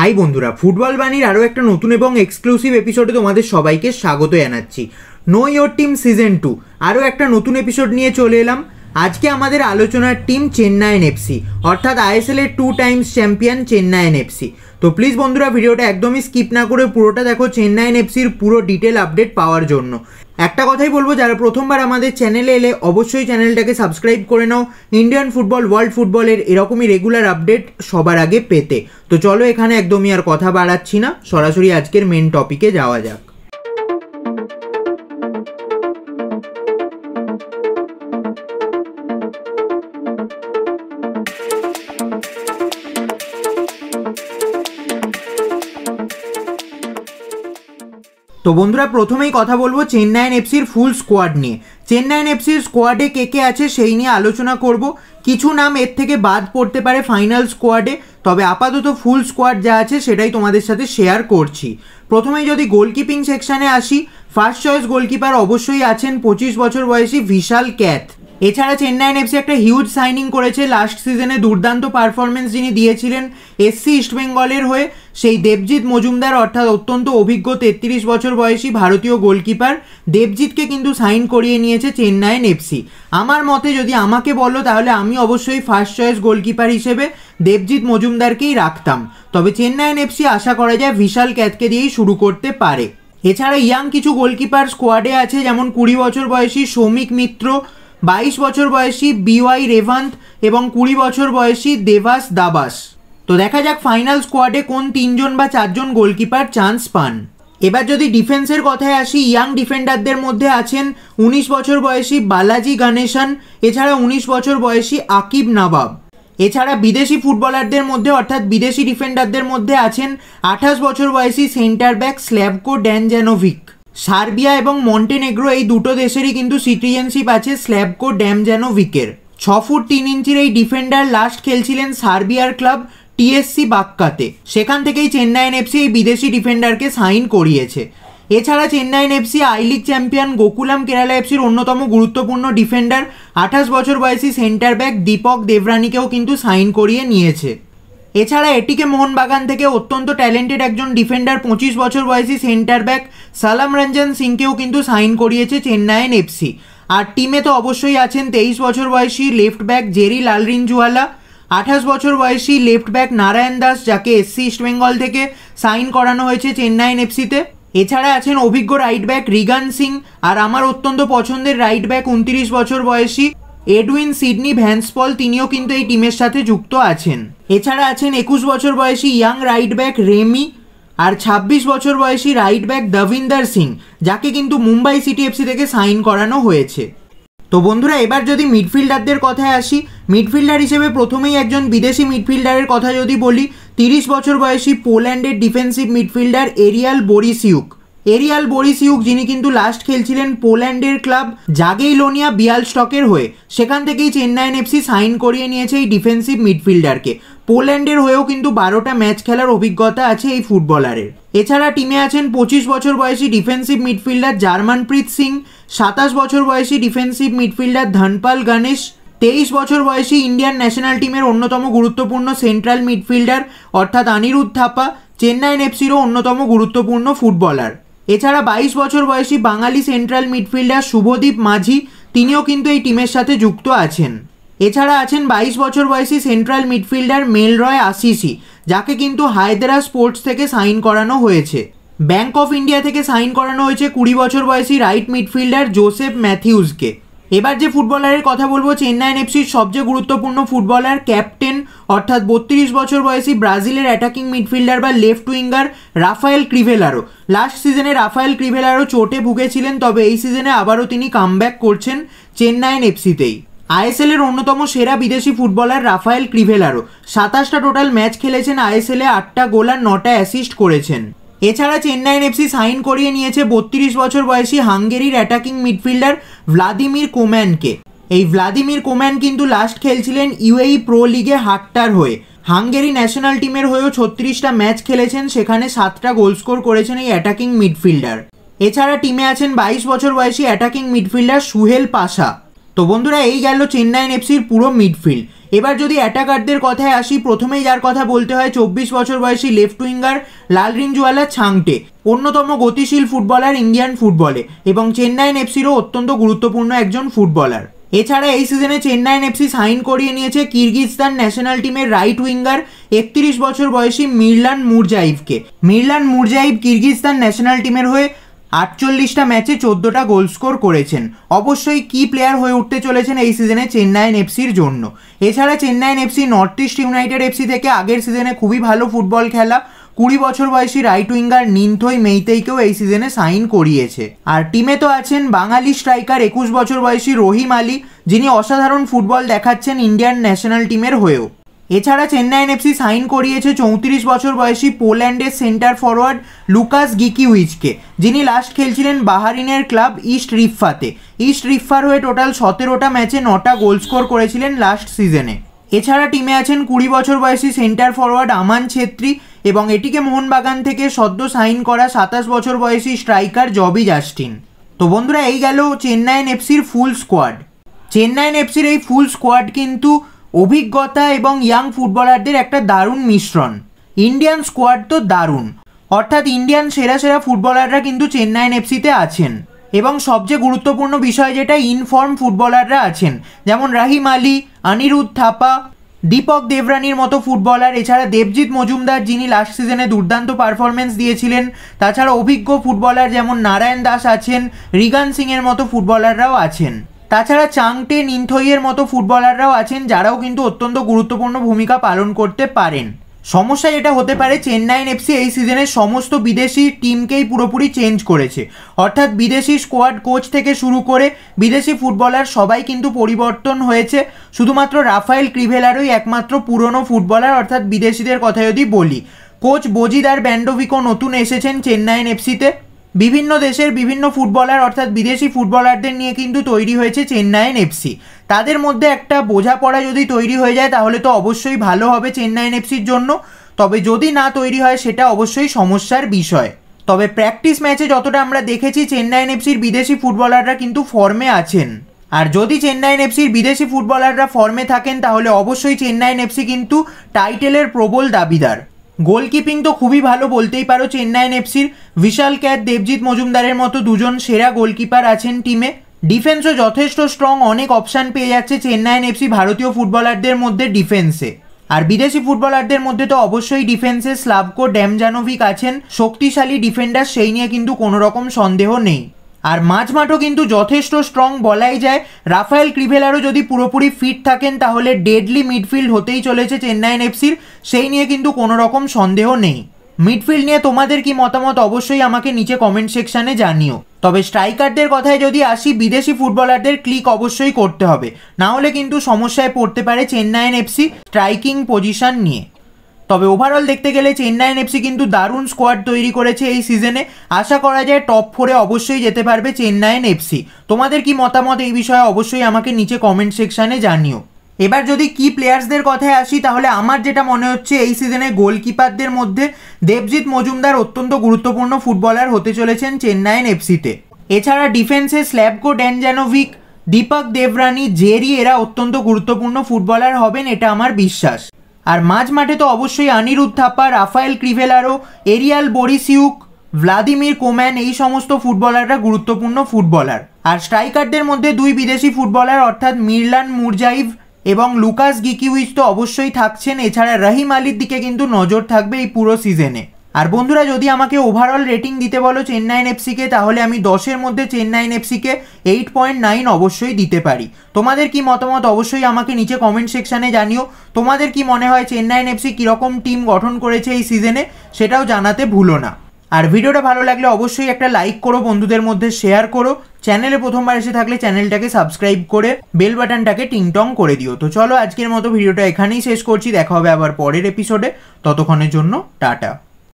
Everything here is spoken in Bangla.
হাই বন্ধুরা ফুটবল বাণীর আরও একটা নতুন এবং এক্সক্লুসিভ এপিসোডে তোমাদের সবাইকে স্বাগত জানাচ্ছি know your team season two আরও একটা নতুন এপিসোড নিয়ে চলে এলাম আজকে আমাদের আলোচনার টিম চেন্নাইন এফসি অর্থাৎ আইএসএলের two times champion Chennaiyin FC তো প্লিজ বন্ধুরা ভিডিওটা একদমই স্কিপ না করে পুরোটা দেখো চেন্নাইন এফসির পুরো ডিটেল আপডেট পাওয়ার জন্য একটা কথাই বলবো যারা প্রথমবার আমাদের চ্যানেলে এলে অবশ্যই চ্যানেলটাকে সাবস্ক্রাইব করে নাও ইন্ডিয়ান ফুটবল ওয়ার্ল্ড ফুটবলের এরকমই রেগুলার আপডেট সবার আগে পেতে তো চলো এখানে একদমই আর কথা বাড়াচ্ছি না সরাসরি আজকের মেন টপিকে যাওয়া যাক তো বন্ধুরা প্রথমেই কথা বলবো চেন্নাইন এফসির ফুল স্কোয়াড নিয়ে চেন্নাইন এফসির স্কোয়াডে কে কে আছে সেই নিয়ে আলোচনা করব কিছু নাম এর থেকে বাদ পড়তে পারে ফাইনাল স্কোয়াডে তবে আপাতত ফুল স্কোয়াড যা আছে সেটাই তোমাদের সাথে শেয়ার করছি প্রথমেই যদি গোলকিপিং সেকশানে আসি ফার্স্ট চয়েস গোলকিপার অবশ্যই আছেন পঁচিশ বছর বয়সী ভিশাল ক্যাথ এছাড়া চেন্নাইয়ন এফসি একটা হিউজ সাইনিং করেছে লাস্ট সিজনে দুর্দান্ত পারফরমেন্স যিনি দিয়েছিলেন এসসি ইস্টবেঙ্গলের হয়ে সেই দেবজিৎ মজুমদার অর্থাৎ অত্যন্ত অভিজ্ঞ তেত্রিশ বছর বয়সী ভারতীয় গোলকিপার দেবজিৎকে কিন্তু সাইন করিয়ে নিয়েছে চেন্নাইন এফসি আমার মতে যদি আমাকে বলো তাহলে আমি অবশ্যই ফার্স্ট চয়েস গোলকিপার হিসেবে দেবজিৎ মজুমদারকেই রাখতাম তবে চেন্নাইন এফসি আশা করা যায় বিশাল ক্যাথকে দিয়েই শুরু করতে পারে এছাড়া ইয়াং কিছু গোলকিপার স্কোয়াডে আছে যেমন কুড়ি বছর বয়সী সৌমিক মিত্র বাইশ বছর বয়সী বিওয়াই রেভান্ত এবং কুড়ি বছর বয়সী দেভাস দাবাস তো দেখা যাক ফাইনাল স্কোয়াডে কোন তিনজন বা চারজন গোলকিপার চান্স পান এবার যদি ডিফেন্সের কথায় আসি ইয়াং ডিফেন্ডারদের মধ্যে আছেন উনিশ বছর বয়সী বালাজি গণেশন এছাড়া উনিশ বছর বয়সী আকিব নাবাব এছাড়া বিদেশি ফুটবলারদের মধ্যে অর্থাৎ বিদেশি ডিফেন্ডারদের মধ্যে আছেন আঠাশ বছর বয়সী centre back Slavko Damjanovic Serbia এবং মন্টেনেগ্রো এই দুটো দেশেরই কিন্তু সিটিজেনশিপ আছে স্ল্যাবকো ড্যাম যেন উইকের ছ ফুট তিন ইঞ্চির এই ডিফেন্ডার লাস্ট খেলছিলেন সার্বিয়ার ক্লাব টিএসসি বাক্কাতে সেখান থেকেই চেন্নাইন এফসি এই বিদেশি ডিফেন্ডারকে সাইন করিয়েছে এছাড়া Chennaiyin FC I league champion Gokulam Kerala এফসির অন্যতম গুরুত্বপূর্ণ ডিফেন্ডার আঠাশ বছর বয়সী সেন্টার ব্যাক দীপক দেবরানিকেও কিন্তু সাইন করিয়ে নিয়েছে এছাড়া এটিকে মোহনবাগান থেকে অত্যন্ত ট্যালেন্টেড একজন ডিফেন্ডার পঁচিশ বছর বয়সী সেন্টার ব্যাক সালাম রঞ্জন সিংকেও কিন্তু সাইন করিয়েছে চেন্নাইয়ের এফসি আর টিমে তো অবশ্যই আছেন তেইশ বছর বয়সী লেফট ব্যাক জেরি জুয়ালা আঠাশ বছর বয়সী লেফট ব্যাক নারায়ণ দাস যাকে এসসি ইস্টবেঙ্গল থেকে সাইন করানো হয়েছে চেন্নাইন এফসিতে এছাড়া আছেন অভিজ্ঞ রাইট ব্যাক রিগান সিং আর আমার অত্যন্ত পছন্দের রাইট ব্যাক উনত্রিশ বছর বয়সী এডউইন সিডনি ভ্যান্সপল তিনিও কিন্তু এই টিমের সাথে যুক্ত আছেন এছাড়া আছেন একুশ বছর বয়সী ইয়াং রাইট ব্যাক রেমি আর ২৬ বছর বয়সী রাইট ব্যাক দবিন্দর সিং যাকে কিন্তু মুম্বাই সিটি এফসি থেকে সাইন করানো হয়েছে তো বন্ধুরা এবার যদি মিডফিল্ডারদের কথায় আসি মিডফিল্ডার হিসেবে প্রথমেই একজন বিদেশি মিডফিল্ডারের কথা যদি বলি তিরিশ বছর বয়সী পোল্যান্ডের defensive midfielder Ariel Borysiuk Ariel Borysiuk যিনি কিন্তু লাস্ট খেলছিলেন পোল্যান্ডের ক্লাব জাগেইলোনিয়া বিয়াল স্টকের হয়ে সেখান থেকেই চেন্নাইন এফসি সাইন করিয়ে নিয়েছে এই ডিফেন্সিভ মিডফিল্ডারকে পোল্যান্ডের হয়েও কিন্তু বারোটা ম্যাচ খেলার অভিজ্ঞতা আছে এই ফুটবলারের এছাড়া টিমে আছেন পঁচিশ বছর বয়সী ডিফেন্সিভ মিডফিল্ডার জার্মানপ্রীত সিং সাতাশ বছর বয়সী ডিফেন্সিভ মিডফিল্ডার ধনপাল গণেশ তেইশ বছর বয়সী ইন্ডিয়ান ন্যাশনাল টিমের অন্যতম গুরুত্বপূর্ণ সেন্ট্রাল মিডফিল্ডার অর্থাৎ আনিরুদ্ধ থাপা চেন্নাইন এফসিরও অন্যতম গুরুত্বপূর্ণ ফুটবলার এছাড়া বাইশ বছর বয়সী বাঙালি সেন্ট্রাল মিডফিল্ডার শুভদীপ মাঝি তিনিও কিন্তু এই টিমের সাথে যুক্ত আছেন এছাড়া আছেন বাইশ বছর বয়সী সেন্ট্রাল মিডফিল্ডার মেলরয় আশিসি যাকে কিন্তু হায়দেরা স্পোর্টস থেকে সাইন করানো হয়েছে ব্যাংক অফ ইন্ডিয়া থেকে সাইন করানো হয়েছে কুড়ি বছর বয়সী রাইট মিডফিল্ডার জোসেফ ম্যাথিউসকে এবার যে ফুটবলারের কথা বলবো চেন্নাইন এফসির সবচেয়ে গুরুত্বপূর্ণ ফুটবলার ক্যাপ্টেন অর্থাৎ বত্রিশ বছর বয়সী ব্রাজিলের অ্যাটাকিং মিডফিল্ডার বা left winger Rafael Crivellaro last সিজনে রাফায়েল ক্রিভেলারো চোটে ভুগেছিলেন তবে এই সিজনে আবারও তিনি কামব্যাক করছেন চেন্নাইন এফসিতেই আইএসএল এর অন্যতম সেরা বিদেশি ফুটবলার রাফায়েল ক্রিভেলারো সাতাশটা টোটাল ম্যাচ খেলেছেন আইএসএলে আটটা গোল আর নটা অ্যাসিস্ট করেছেন এছাড়া চেন্নাইন এফসি সাইন করিয়ে নিয়েছে বত্রিশ বছর বয়সী হাঙ্গেরির অ্যাটাকিং মিডফিল্ডার ভ্লাদিমির কোম্যানকে এই ভ্লাদিমির কোম্যান কিন্তু লাস্ট খেলছিলেন ইউএই প্রো লিগে হাটটার হয়ে হাঙ্গেরি ন্যাশনাল টিমের হয়েও ছত্রিশটা ম্যাচ খেলেছেন সেখানে সাতটা গোল স্কোর করেছেন এই অ্যাটাকিং মিডফিল্ডার এছাড়া টিমে আছেন বাইশ বছর বয়সী অ্যাটাকিং মিডফিল্ডার সুহেল পাশা তো বন্ধুরা এই গেল চেন্নাইন এফসির পুরো মিডফিল্ড এবার যদি অ্যাটাকারদের কথায় আসি প্রথমেই যার কথা বলতে হয় চব্বিশ বছর বয়সী লেফট উইঙ্গার লাল রিংজুয়ালা ছাংটে অন্যতম গতিশীল ফুটবলার ইন্ডিয়ান ফুটবলে এবং চেন্নাইন এফসিরও অত্যন্ত গুরুত্বপূর্ণ একজন ফুটবলার এছাড়া এই সিজনে চেন্নাইন এফসি সাইন করিয়ে নিয়েছে কিরগিজস্তান ন্যাশনাল টিমের রাইট উইঙ্গার একত্রিশ বছর বয়সী মির্লান মুরজাইভকে মির্লান মুরজাইভ কিরগিজস্তান ন্যাশনাল টিমের হয়ে আটচল্লিশটা ম্যাচে চোদ্দোটা গোল স্কোর করেছেন অবশ্যই কি প্লেয়ার হয়ে উঠতে চলেছেন এই সিজনে চেন্নাইন এফসির জন্য এছাড়া Chennaiyin FC North East United FC থেকে আগের সিজনে খুবই ভালো ফুটবল খেলা কুড়ি বছর বয়সী রাইট উইঙ্গার নিন্থই মেইতেইকেও এই সিজনে সাইন করিয়েছে আর টিমে তো আছেন বাঙালি স্ট্রাইকার একুশ বছর বয়সী রহিম আলী যিনি অসাধারণ ফুটবল দেখাচ্ছেন ইন্ডিয়ান ন্যাশনাল টিমের হয়েও এছাড়া চেন্নাই এফসি সাইন করিয়েছে চৌত্রিশ বছর বয়সী পোল্যান্ডের সেন্টার ফরওয়ার্ড লুকাস গিকিউইচকে যিনি লাস্ট খেলছিলেন বাহারিনের ক্লাব ইস্ট রিফাতে ইস্ট রিফার হয়ে টোটাল সতেরোটা ম্যাচে নটা গোল স্কোর করেছিলেন লাস্ট সিজনে এছাড়া টিমে আছেন কুড়ি বছর বয়সী সেন্টার ফরওয়ার্ড আমান ছেত্রী এবং এটিকে মোহনবাগান থেকে সদ্য সাইন করা সাতাশ বছর বয়সী স্ট্রাইকার জবি জাস্টিন তো বন্ধুরা এই গেল চেন্নাইন এফসির ফুল স্কোয়াড চেন্নাইন এফসির এই ফুল স্কোয়াড কিন্তু অভিজ্ঞতা এবং ইয়াং ফুটবলারদের একটা দারুণ মিশ্রণ ইন্ডিয়ান স্কোয়াড তো দারুণ অর্থাৎ ইন্ডিয়ান সেরা সেরা ফুটবলাররা কিন্তু চেন্নাইন এফসিতে আছেন এবং সবচেয়ে গুরুত্বপূর্ণ বিষয় যেটা ইনফর্ম ফুটবলাররা আছেন যেমন রাহিম আলী অনিরুদ্ধ থাপা দীপক দেবরানির মতো ফুটবলার এছাড়া দেবজিৎ মজুমদার যিনি লাস্ট সিজনে দুর্দান্ত পারফরমেন্স দিয়েছিলেন তাছাড়া অভিজ্ঞ ফুটবলার যেমন নারায়ণ দাস আছেন রিগান সিংয়ের মতো ফুটবলাররাও আছেন তাছাড়া চাংটে নিনথইয়ের মতো ফুটবলাররাও আছেন যারাও কিন্তু অত্যন্ত গুরুত্বপূর্ণ ভূমিকা পালন করতে পারেন সমস্যা এটা হতে পারে চেন্নাইন এফসি এই সিজনে সমস্ত বিদেশি টিমকেই পুরোপুরি চেঞ্জ করেছে অর্থাৎ বিদেশি স্কোয়াড কোচ থেকে শুরু করে বিদেশি ফুটবলার সবাই কিন্তু পরিবর্তন হয়েছে শুধুমাত্র রাফায়েল ক্রিভেলারই একমাত্র পুরনো ফুটবলার অর্থাৎ বিদেশিদের কথা যদি বলি কোচ বজিদার ব্যান্ডোভিকো নতুন এসেছেন চেন্নাইন এফসিতে বিভিন্ন দেশের বিভিন্ন ফুটবলার অর্থাৎ বিদেশি ফুটবলারদের নিয়ে কিন্তু তৈরি হয়েছে চেন্নাইয়েন এফসি তাদের মধ্যে একটা বোঝাপড়া যদি তৈরি হয়ে যায় তাহলে তো অবশ্যই ভালো হবে চেন্নাইয়েন এফসির জন্য তবে যদি না তৈরি হয় সেটা অবশ্যই সমস্যার বিষয় তবে প্র্যাকটিস ম্যাচে যতটা আমরা দেখেছি চেন্নাইয়েন এফসির বিদেশি ফুটবলাররা কিন্তু ফর্মে আছেন আর যদি চেন্নাইয়েন এফসির বিদেশি ফুটবলাররা ফর্মে থাকেন তাহলে অবশ্যই চেন্নাইন এফসি কিন্তু টাইটেলের প্রবল দাবিদার গোলকিপিং তো খুবই ভালো বলতেই পারো চেন্নাইন এফসির বিশাল ক্যাট দেবজিৎ মজুমদারের মতো দুজন সেরা গোলকিপার আছেন টিমে ডিফেন্সও যথেষ্ট স্ট্রং অনেক অপশান পেয়ে যাচ্ছে চেন্নাইন এফসি ভারতীয় ফুটবলারদের মধ্যে ডিফেন্সে আর বিদেশি ফুটবলারদের মধ্যে তো অবশ্যই ডিফেন্সে স্লাবকো ড্যামজানোভিক আছেন শক্তিশালী ডিফেন্ডার সেই নিয়ে কিন্তু কোনো রকম সন্দেহ নেই আর মাঝ মাঠও কিন্তু যথেষ্ট স্ট্রং বলাই যায় রাফায়েল ক্রিভেলারও যদি পুরোপুরি ফিট থাকেন তাহলে ডেডলি মিডফিল্ড হতেই চলেছে চেন্নাইন এফসির সেই নিয়ে কিন্তু কোনো রকম সন্দেহ নেই মিডফিল্ড নিয়ে তোমাদের কি মতামত অবশ্যই আমাকে নিচে কমেন্ট সেকশানে জানিও তবে স্ট্রাইকারদের কথায় যদি আসি বিদেশি ফুটবলারদের ক্লিক অবশ্যই করতে হবে না হলে কিন্তু সমস্যায় পড়তে পারে চেন্নাইন এফসি স্ট্রাইকিং পজিশন নিয়ে তবে ওভারঅল দেখতে গেলে চেন্নাইয়ের এফসি কিন্তু দারুণ স্কোয়াড তৈরি করেছে এই সিজনে আশা করা যায় টপ ফোরে অবশ্যই যেতে পারবে চেন্নাইয়ের এফসি তোমাদের কি মতামত এই বিষয়ে অবশ্যই আমাকে নিচে কমেন্ট সেকশানে জানিও এবার যদি কি প্লেয়ার্সদের কথায় আসি তাহলে আমার যেটা মনে হচ্ছে এই সিজনে গোলকিপারদের মধ্যে দেবজিৎ মজুমদার অত্যন্ত গুরুত্বপূর্ণ ফুটবলার হতে চলেছেন চেন্নাইন এফসিতে এছাড়া ডিফেন্সে স্ল্যাবকো ড্যানজানোভিক দীপক দেবরানি জেরি এরা অত্যন্ত গুরুত্বপূর্ণ ফুটবলার হবেন এটা আমার বিশ্বাস আর মাঝ মাঠে তো অবশ্যই Anirudh Thapa Rafael Crivellaro Ariel Borysiuk Vladimir Koman এই সমস্ত ফুটবলাররা গুরুত্বপূর্ণ ফুটবলার আর স্ট্রাইকারদের মধ্যে দুই বিদেশি ফুটবলার অর্থাৎ মিরলান মুরজাইভ এবং লুকাস গিকিউইস তো অবশ্যই থাকছেন এছাড়া রহিম আলির দিকে কিন্তু নজর থাকবে এই পুরো সিজনে আর বন্ধুরা যদি আমাকে ওভারঅল রেটিং দিতে বলো চেন্নাইন এফসিকে তাহলে আমি দশের মধ্যে চেন্নাইন এফসিকে এইট পয়েন্ট নাইন অবশ্যই দিতে পারি তোমাদের কি মতামত অবশ্যই আমাকে নিচে কমেন্ট সেকশানে জানিও তোমাদের কি মনে হয় চেন্নাইন এফসি কীরকম টিম গঠন করেছে এই সিজনে সেটাও জানাতে ভুলো না আর ভিডিওটা ভালো লাগলে অবশ্যই একটা লাইক করো বন্ধুদের মধ্যে শেয়ার করো চ্যানেলে প্রথমবার এসে থাকলে চ্যানেলটাকে সাবস্ক্রাইব করে বেল বাটনটাকে টিংটং করে দিও তো চলো আজকের মতো ভিডিওটা এখানেই শেষ করছি দেখা হবে আবার পরের এপিসোডে ততক্ষণের জন্য টাটা